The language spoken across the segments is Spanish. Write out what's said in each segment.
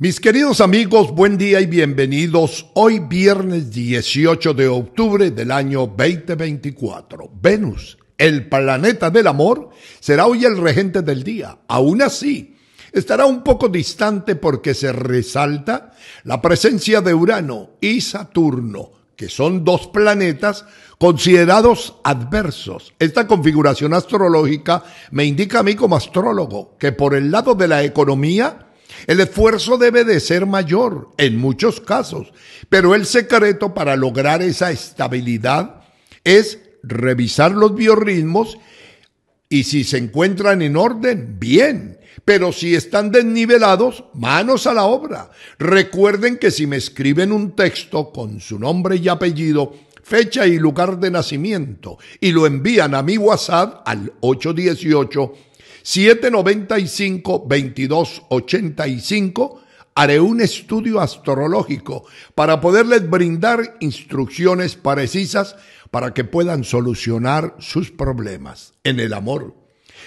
Mis queridos amigos, buen día y bienvenidos. Hoy viernes 18 de octubre del año 2024. Venus, el planeta del amor, será hoy el regente del día. Aún así, estará un poco distante porque se resalta la presencia de Urano y Saturno, que son dos planetas considerados adversos. Esta configuración astrológica me indica a mí como astrólogo que por el lado de la economía, el esfuerzo debe de ser mayor en muchos casos, pero el secreto para lograr esa estabilidad es revisar los biorritmos y si se encuentran en orden, bien. Pero si están desnivelados, manos a la obra. Recuerden que si me escriben un texto con su nombre y apellido, fecha y lugar de nacimiento y lo envían a mi WhatsApp al 818 795-2285. Haré un estudio astrológico para poderles brindar instrucciones precisas para que puedan solucionar sus problemas en el amor.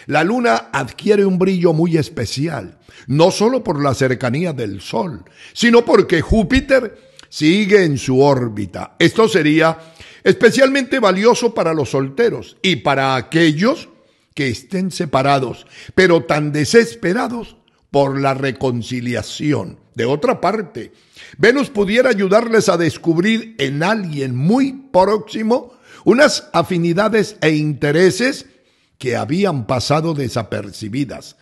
La luna adquiere un brillo muy especial, no solo por la cercanía del Sol, sino porque Júpiter sigue en su órbita. Esto sería especialmente valioso para los solteros y para aquellos que estén separados, pero tan desesperados por la reconciliación. De otra parte, Venus pudiera ayudarles a descubrir en alguien muy próximo unas afinidades e intereses que habían pasado desapercibidas.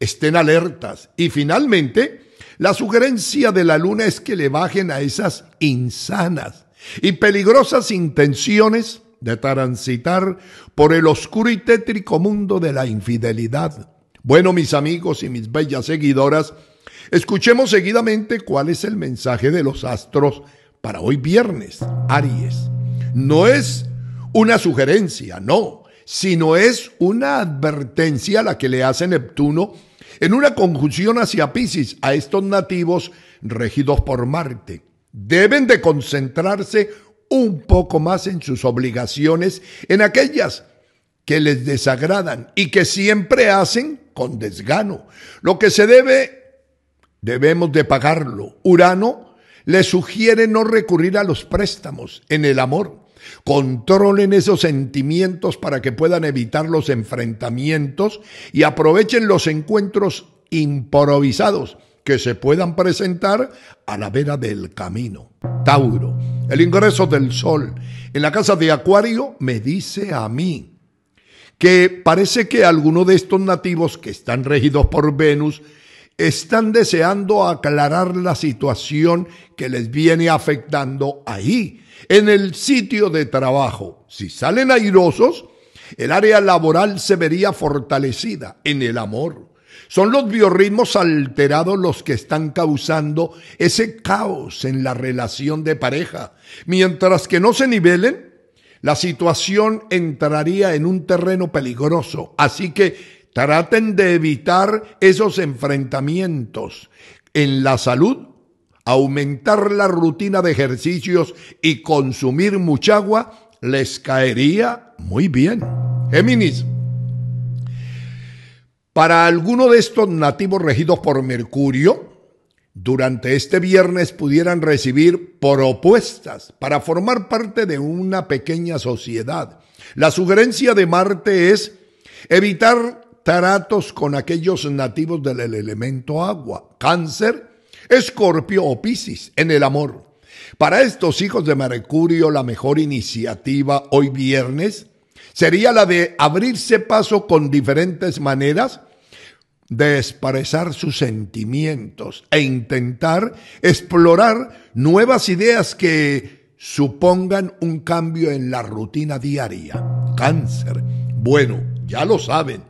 Estén alertas. Y finalmente, la sugerencia de la luna es que le bajen a esas insanas y peligrosas intenciones de transitar por el oscuro y tétrico mundo de la infidelidad. Bueno, mis amigos y mis bellas seguidoras, escuchemos seguidamente cuál es el mensaje de los astros para hoy viernes, Aries. No es una sugerencia, no, sino es una advertencia la que le hace Neptuno en una conjunción hacia Pisces a estos nativos regidos por Marte. Deben de concentrarse un poco más en sus obligaciones, en aquellas que les desagradan y que siempre hacen con desgano. Lo que se debe, debemos de pagarlo. Urano le sugiere no recurrir a los préstamos en el amor. Controlen esos sentimientos para que puedan evitar los enfrentamientos y aprovechen los encuentros improvisados que se puedan presentar a la vera del camino. Tauro el ingreso del sol en la casa de Acuario me dice a mí que parece que algunos de estos nativos que están regidos por Venus están deseando aclarar la situación que les viene afectando ahí, en el sitio de trabajo. Si salen airosos, el área laboral se vería fortalecida en el amor. Son los biorritmos alterados los que están causando ese caos en la relación de pareja. Mientras que no se nivelen, la situación entraría en un terreno peligroso. Así que traten de evitar esos enfrentamientos. En la salud, aumentar la rutina de ejercicios y consumir mucha agua les caería muy bien. Géminis. Para alguno de estos nativos regidos por Mercurio, durante este viernes pudieran recibir propuestas para formar parte de una pequeña sociedad. La sugerencia de Marte es evitar tratos con aquellos nativos del elemento agua, cáncer, escorpio o piscis en el amor. Para estos hijos de Mercurio la mejor iniciativa hoy viernes sería la de abrirse paso con diferentes maneras de sus sentimientos e intentar explorar nuevas ideas que supongan un cambio en la rutina diaria. Cáncer. Bueno, ya lo saben.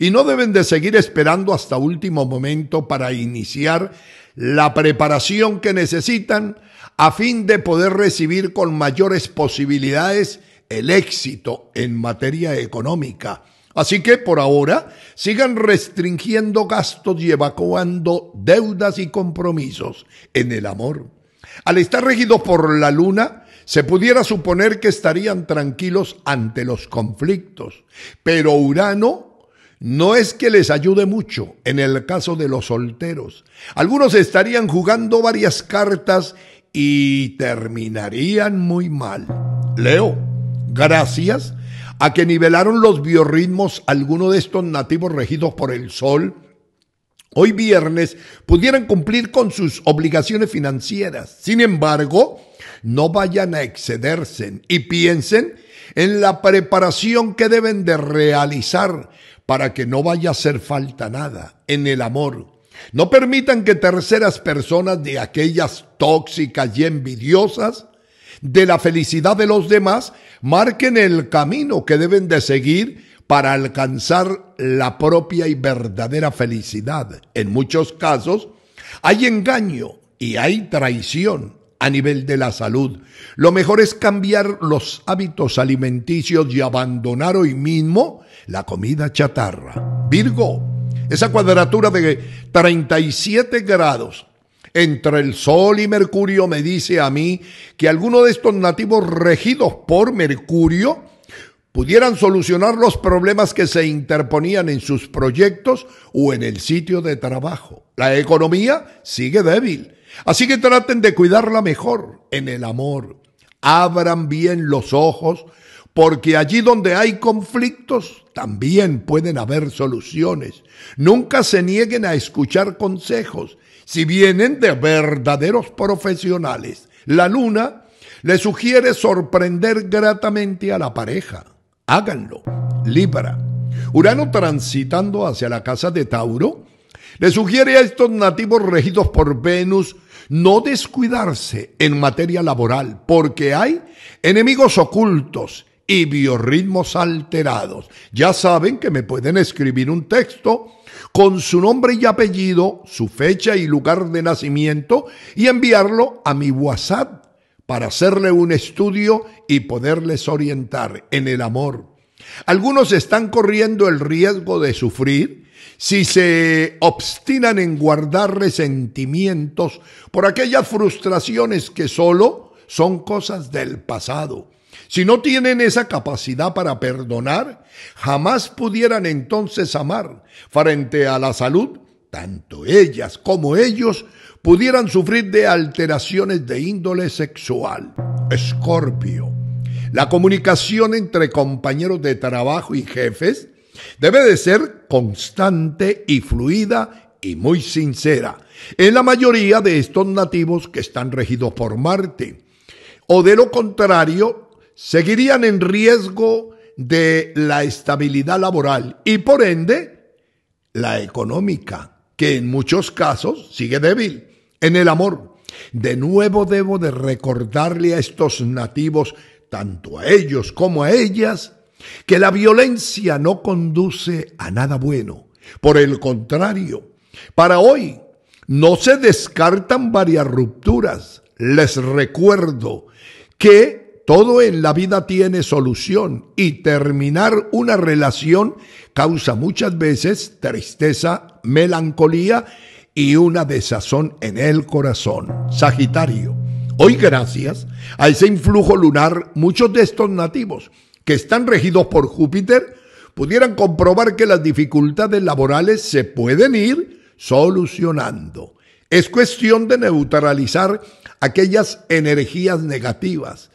Y no deben de seguir esperando hasta último momento para iniciar la preparación que necesitan a fin de poder recibir con mayores posibilidades el éxito en materia económica Así que por ahora sigan restringiendo gastos y evacuando deudas y compromisos en el amor. Al estar regido por la luna, se pudiera suponer que estarían tranquilos ante los conflictos, pero Urano no es que les ayude mucho en el caso de los solteros. Algunos estarían jugando varias cartas y terminarían muy mal. Leo, gracias a que nivelaron los biorritmos algunos de estos nativos regidos por el sol, hoy viernes pudieran cumplir con sus obligaciones financieras. Sin embargo, no vayan a excederse y piensen en la preparación que deben de realizar para que no vaya a hacer falta nada en el amor. No permitan que terceras personas de aquellas tóxicas y envidiosas de la felicidad de los demás marquen el camino que deben de seguir para alcanzar la propia y verdadera felicidad. En muchos casos hay engaño y hay traición a nivel de la salud. Lo mejor es cambiar los hábitos alimenticios y abandonar hoy mismo la comida chatarra. Virgo, esa cuadratura de 37 grados entre el Sol y Mercurio me dice a mí que alguno de estos nativos regidos por Mercurio pudieran solucionar los problemas que se interponían en sus proyectos o en el sitio de trabajo. La economía sigue débil, así que traten de cuidarla mejor en el amor. Abran bien los ojos, porque allí donde hay conflictos también pueden haber soluciones. Nunca se nieguen a escuchar consejos si vienen de verdaderos profesionales, la luna le sugiere sorprender gratamente a la pareja. Háganlo. Libra. Urano transitando hacia la casa de Tauro le sugiere a estos nativos regidos por Venus no descuidarse en materia laboral, porque hay enemigos ocultos y biorritmos alterados. Ya saben que me pueden escribir un texto con su nombre y apellido, su fecha y lugar de nacimiento y enviarlo a mi WhatsApp para hacerle un estudio y poderles orientar en el amor. Algunos están corriendo el riesgo de sufrir si se obstinan en guardar resentimientos por aquellas frustraciones que solo son cosas del pasado si no tienen esa capacidad para perdonar, jamás pudieran entonces amar frente a la salud, tanto ellas como ellos pudieran sufrir de alteraciones de índole sexual. Escorpio. La comunicación entre compañeros de trabajo y jefes debe de ser constante y fluida y muy sincera. En la mayoría de estos nativos que están regidos por Marte. O de lo contrario, seguirían en riesgo de la estabilidad laboral y por ende la económica, que en muchos casos sigue débil, en el amor. De nuevo debo de recordarle a estos nativos, tanto a ellos como a ellas, que la violencia no conduce a nada bueno. Por el contrario, para hoy no se descartan varias rupturas. Les recuerdo que todo en la vida tiene solución y terminar una relación causa muchas veces tristeza, melancolía y una desazón en el corazón. Sagitario, hoy gracias a ese influjo lunar, muchos de estos nativos que están regidos por Júpiter pudieran comprobar que las dificultades laborales se pueden ir solucionando. Es cuestión de neutralizar aquellas energías negativas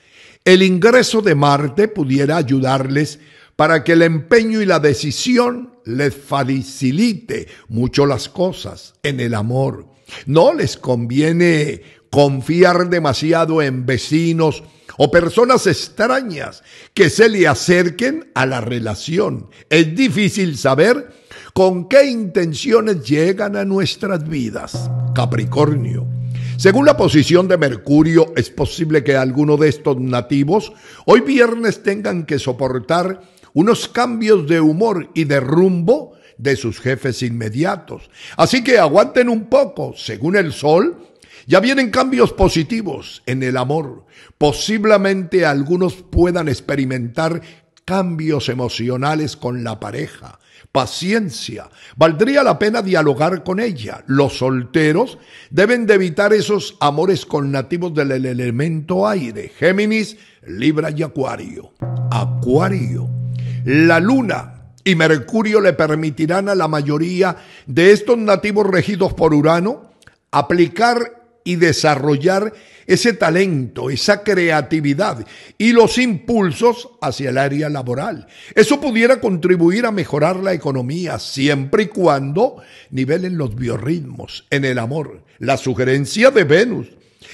el ingreso de Marte pudiera ayudarles para que el empeño y la decisión les facilite mucho las cosas en el amor. No les conviene confiar demasiado en vecinos o personas extrañas que se le acerquen a la relación. Es difícil saber con qué intenciones llegan a nuestras vidas. Capricornio. Según la posición de Mercurio, es posible que algunos de estos nativos hoy viernes tengan que soportar unos cambios de humor y de rumbo de sus jefes inmediatos. Así que aguanten un poco, según el Sol, ya vienen cambios positivos en el amor. Posiblemente algunos puedan experimentar cambios emocionales con la pareja paciencia. Valdría la pena dialogar con ella. Los solteros deben de evitar esos amores con nativos del elemento aire. Géminis, Libra y Acuario. Acuario. La luna y Mercurio le permitirán a la mayoría de estos nativos regidos por Urano aplicar y desarrollar ese talento, esa creatividad y los impulsos hacia el área laboral. Eso pudiera contribuir a mejorar la economía siempre y cuando nivelen los biorritmos en el amor. La sugerencia de Venus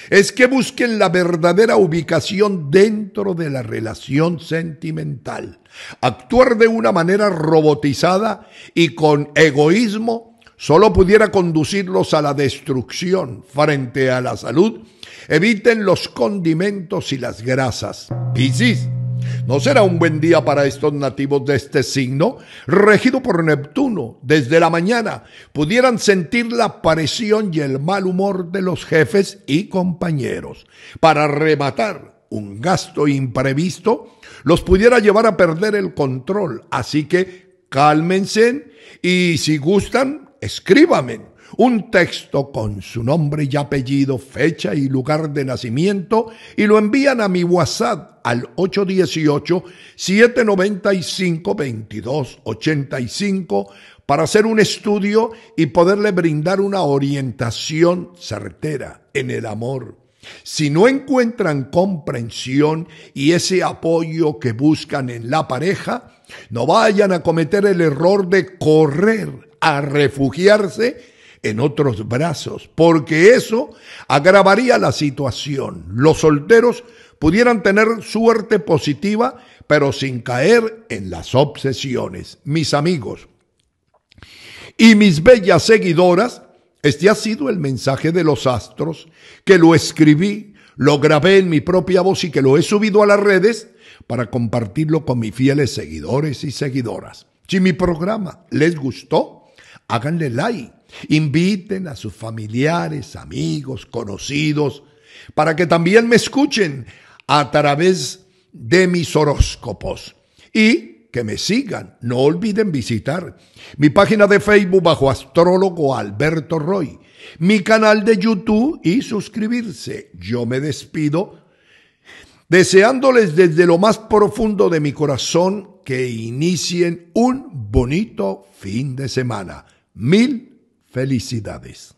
es que busquen la verdadera ubicación dentro de la relación sentimental. Actuar de una manera robotizada y con egoísmo solo pudiera conducirlos a la destrucción frente a la salud, eviten los condimentos y las grasas. Piscis, no será un buen día para estos nativos de este signo, regido por Neptuno. Desde la mañana pudieran sentir la aparición y el mal humor de los jefes y compañeros. Para rematar, un gasto imprevisto los pudiera llevar a perder el control, así que cálmense y si gustan, escríbame un texto con su nombre y apellido, fecha y lugar de nacimiento y lo envían a mi WhatsApp al 818-795-2285 para hacer un estudio y poderle brindar una orientación certera en el amor. Si no encuentran comprensión y ese apoyo que buscan en la pareja, no vayan a cometer el error de correr a refugiarse en otros brazos, porque eso agravaría la situación. Los solteros pudieran tener suerte positiva, pero sin caer en las obsesiones. Mis amigos y mis bellas seguidoras, este ha sido el mensaje de los astros, que lo escribí, lo grabé en mi propia voz y que lo he subido a las redes para compartirlo con mis fieles seguidores y seguidoras. Si mi programa les gustó, háganle like, inviten a sus familiares, amigos, conocidos, para que también me escuchen a través de mis horóscopos y que me sigan. No olviden visitar mi página de Facebook bajo astrólogo Alberto Roy, mi canal de YouTube y suscribirse. Yo me despido deseándoles desde lo más profundo de mi corazón que inicien un bonito fin de semana. Mil felicidades.